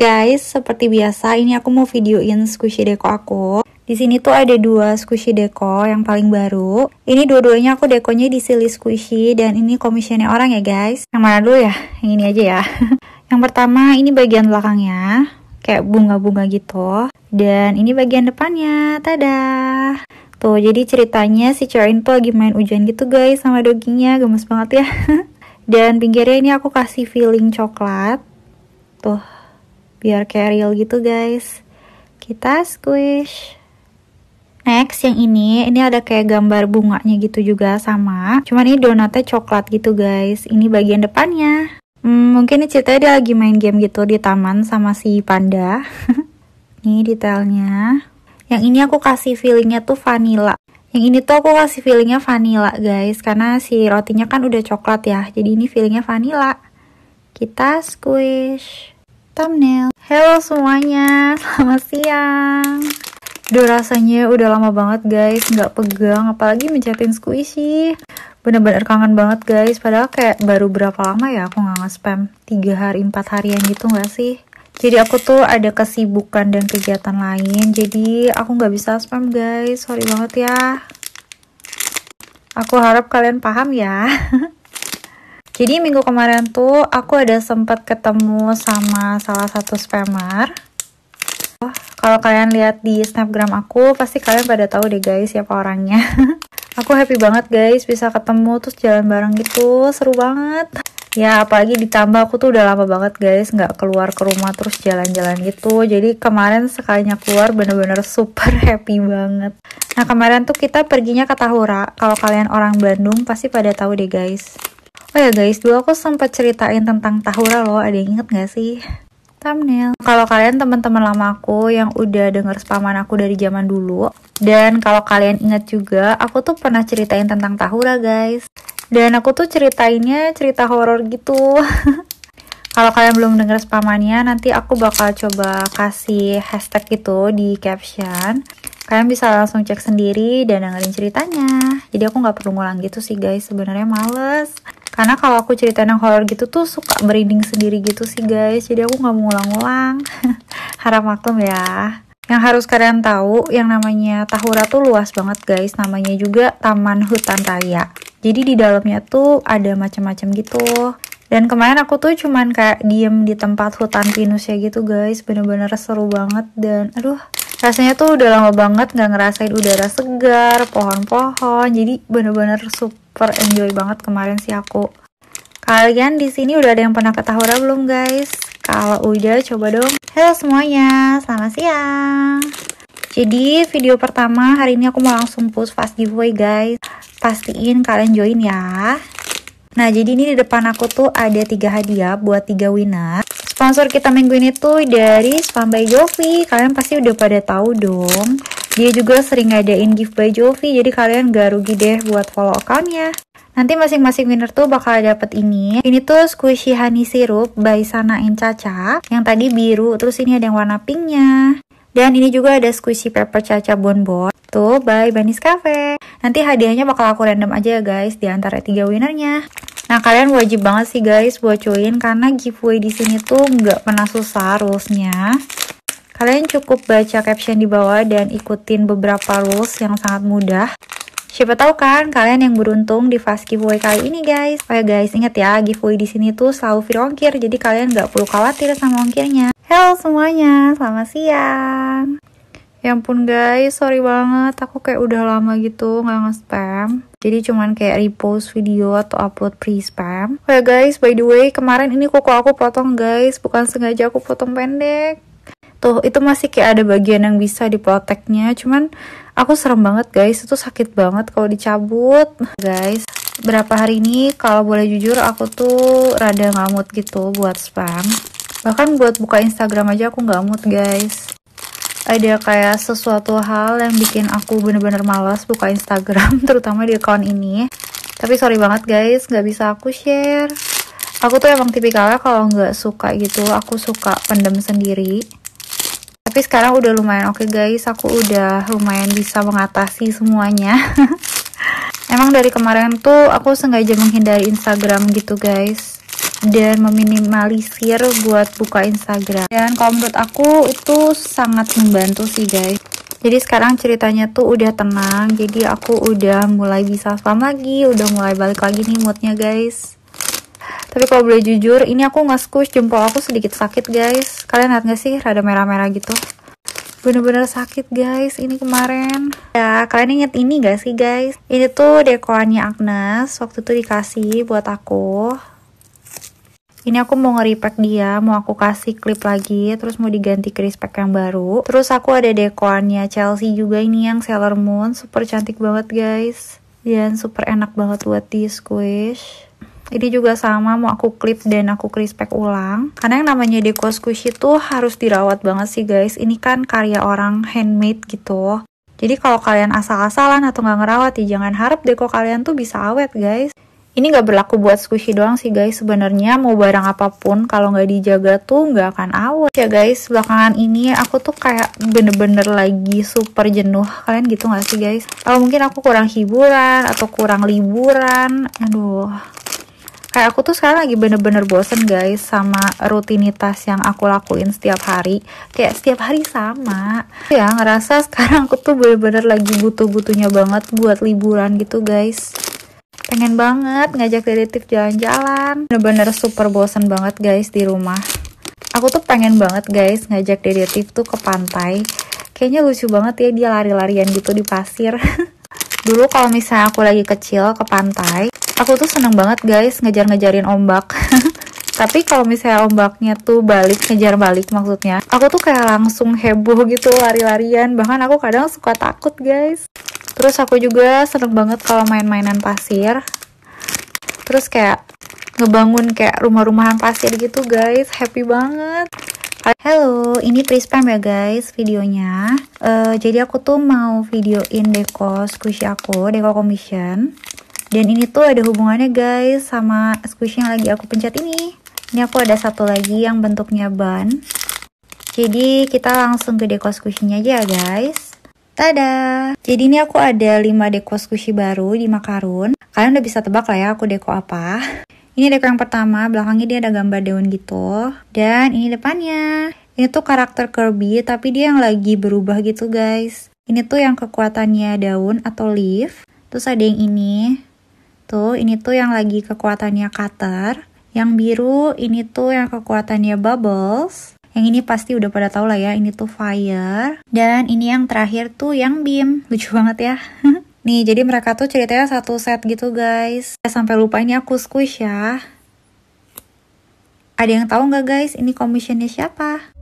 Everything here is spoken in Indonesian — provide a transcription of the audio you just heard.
Guys, seperti biasa ini aku mau videoin squishy deko aku. Di sini tuh ada dua squishy deko yang paling baru. Ini dua-duanya aku dekonya di Silly Squishy dan ini komisinya orang ya guys. Yang mana dulu ya? Yang ini aja ya. yang pertama ini bagian belakangnya. Kayak bunga-bunga gitu. Dan ini bagian depannya. Tada! Tuh, jadi ceritanya si Chorin tuh lagi main hujan gitu guys sama doginya. Gemes banget ya. dan pinggirnya ini aku kasih feeling coklat. Tuh, biar kayak real gitu guys kita squish Next yang ini, ini ada kayak gambar bunganya gitu juga sama. Cuman ini donatnya coklat gitu guys. Ini bagian depannya. Hmm, mungkin ini ceritanya dia lagi main game gitu di taman sama si panda. ini detailnya. Yang ini aku kasih feelingnya tuh vanilla. Yang ini tuh aku kasih feelingnya vanilla guys. Karena si rotinya kan udah coklat ya. Jadi ini feelingnya vanilla. Kita squish thumbnail Halo semuanya, selamat siang Duh rasanya udah lama banget guys nggak pegang apalagi mencetin squishy Bener-bener kangen banget guys padahal kayak baru berapa lama ya aku nggak nge-spam 3 hari 4 harian gitu nggak sih jadi aku tuh ada kesibukan dan kegiatan lain jadi aku nggak bisa spam guys sorry banget ya aku harap kalian paham ya Jadi minggu kemarin tuh aku ada sempat ketemu sama salah satu spammer. Oh, kalau kalian lihat di snapgram aku, pasti kalian pada tahu deh guys siapa orangnya. aku happy banget guys bisa ketemu terus jalan bareng gitu, seru banget. Ya apalagi ditambah aku tuh udah lama banget guys nggak keluar ke rumah terus jalan-jalan gitu Jadi kemarin sekalinya keluar bener-bener super happy banget Nah kemarin tuh kita perginya ke Tahura Kalau kalian orang Bandung pasti pada tahu deh guys Oh ya guys, dulu aku sempat ceritain tentang Tahura loh, ada yang inget gak sih? Thumbnail. Kalau kalian teman-teman lama aku yang udah denger spaman aku dari zaman dulu, dan kalau kalian ingat juga, aku tuh pernah ceritain tentang Tahura guys. Dan aku tuh ceritainnya cerita horor gitu. kalau kalian belum denger spamannya, nanti aku bakal coba kasih hashtag gitu di caption. Kalian bisa langsung cek sendiri dan dengerin ceritanya. Jadi aku nggak perlu ngulang gitu sih guys, sebenarnya males karena kalau aku cerita yang horror gitu tuh suka merinding sendiri gitu sih guys jadi aku nggak mau ulang-ulang haram maklum ya yang harus kalian tahu yang namanya Tahura tuh luas banget guys namanya juga Taman Hutan Raya jadi di dalamnya tuh ada macam-macam gitu dan kemarin aku tuh cuman kayak diem di tempat hutan pinus ya gitu guys bener-bener seru banget dan aduh rasanya tuh udah lama banget nggak ngerasain udara segar pohon-pohon jadi bener-bener super enjoy banget kemarin sih aku kalian di sini udah ada yang pernah ke Tahura belum guys kalau udah coba dong halo semuanya selamat siang jadi video pertama hari ini aku mau langsung push fast giveaway guys pastiin kalian join ya Nah, jadi ini di depan aku tuh ada tiga hadiah buat tiga winner. Sponsor kita minggu ini tuh dari Spam by Jovi. Kalian pasti udah pada tahu dong. Dia juga sering ngadain giveaway Jovi, jadi kalian gak rugi deh buat follow accountnya. Nanti masing-masing winner tuh bakal dapet ini. Ini tuh squishy honey syrup by Sana and Caca. Yang tadi biru, terus ini ada yang warna pinknya. Dan ini juga ada squishy pepper caca bonbon. Tuh, by Banis Cafe. Nanti hadiahnya bakal aku random aja ya guys di antara tiga winernya. Nah kalian wajib banget sih guys buat join karena giveaway di sini tuh nggak pernah susah rulesnya. Kalian cukup baca caption di bawah dan ikutin beberapa rules yang sangat mudah. Siapa tahu kan kalian yang beruntung di fast giveaway kali ini guys. Oh ya guys, ingat ya giveaway di sini tuh selalu free ongkir jadi kalian nggak perlu khawatir sama ongkirnya. Hello semuanya, selamat siang. Ya ampun guys, sorry banget aku kayak udah lama gitu nggak nge-spam jadi cuman kayak repost video atau upload pre spam oh ya guys by the way kemarin ini kuku aku potong guys bukan sengaja aku potong pendek tuh itu masih kayak ada bagian yang bisa diproteknya cuman aku serem banget guys itu sakit banget kalau dicabut guys berapa hari ini kalau boleh jujur aku tuh rada ngamut gitu buat spam bahkan buat buka instagram aja aku ngamut guys ada kayak sesuatu hal yang bikin aku bener-bener malas buka Instagram terutama di account ini tapi sorry banget guys nggak bisa aku share aku tuh emang tipikalnya kalau nggak suka gitu aku suka pendem sendiri tapi sekarang udah lumayan oke okay guys aku udah lumayan bisa mengatasi semuanya emang dari kemarin tuh aku sengaja menghindari Instagram gitu guys dan meminimalisir buat buka Instagram dan kalau menurut aku itu sangat membantu sih guys jadi sekarang ceritanya tuh udah tenang jadi aku udah mulai bisa spam lagi udah mulai balik lagi nih moodnya guys tapi kalau boleh jujur ini aku nge squish jempol aku sedikit sakit guys kalian lihat gak sih rada merah-merah gitu bener-bener sakit guys ini kemarin ya kalian inget ini gak sih guys ini tuh dekorannya Agnes waktu itu dikasih buat aku ini aku mau nge-repack dia mau aku kasih klip lagi terus mau diganti crisp pack yang baru terus aku ada dekoannya Chelsea juga ini yang Sailor Moon super cantik banget guys dan super enak banget buat di squish ini juga sama mau aku clip dan aku pack ulang karena yang namanya deko squish itu harus dirawat banget sih guys ini kan karya orang handmade gitu jadi kalau kalian asal-asalan atau nggak ngerawat ya jangan harap deko kalian tuh bisa awet guys ini nggak berlaku buat squishy doang sih guys sebenarnya mau barang apapun kalau nggak dijaga tuh nggak akan awet ya guys belakangan ini aku tuh kayak bener-bener lagi super jenuh kalian gitu nggak sih guys Kalau mungkin aku kurang hiburan atau kurang liburan aduh kayak aku tuh sekarang lagi bener-bener bosen guys sama rutinitas yang aku lakuin setiap hari kayak setiap hari sama ya ngerasa sekarang aku tuh bener-bener lagi butuh-butuhnya banget buat liburan gitu guys Pengen banget ngajak detektif jalan-jalan. Bener-bener super bosen banget guys di rumah. Aku tuh pengen banget guys ngajak detektif tuh ke pantai. Kayaknya lucu banget ya dia lari-larian gitu di pasir. Dulu kalau misalnya aku lagi kecil ke pantai, aku tuh seneng banget guys ngejar-ngejarin ombak. tapi kalau misalnya ombaknya tuh balik ngejar balik maksudnya aku tuh kayak langsung heboh gitu lari-larian bahkan aku kadang suka takut guys terus aku juga seneng banget kalau main-mainan pasir terus kayak ngebangun kayak rumah-rumahan pasir gitu guys happy banget Halo, ini Prispam ya guys videonya uh, Jadi aku tuh mau videoin deko squishy aku, deko commission Dan ini tuh ada hubungannya guys sama squishy yang lagi aku pencet ini Ini aku ada satu lagi yang bentuknya ban Jadi kita langsung ke deko squishy-nya aja ya guys Tada! Jadi ini aku ada 5 deko squishy baru di makarun. Kalian udah bisa tebak lah ya aku deko apa. Ini deko yang pertama, belakangnya dia ada gambar daun gitu. Dan ini depannya. Ini tuh karakter Kirby, tapi dia yang lagi berubah gitu guys. Ini tuh yang kekuatannya daun atau leaf. Terus ada yang ini. Tuh, ini tuh yang lagi kekuatannya cutter. Yang biru, ini tuh yang kekuatannya bubbles. Yang ini pasti udah pada tau lah ya, ini tuh fire. Dan ini yang terakhir tuh yang beam. Lucu banget ya. Nih, jadi mereka tuh ceritanya satu set gitu guys. ya sampai lupa ini aku squish ya. Ada yang tahu nggak guys, ini commissionnya siapa?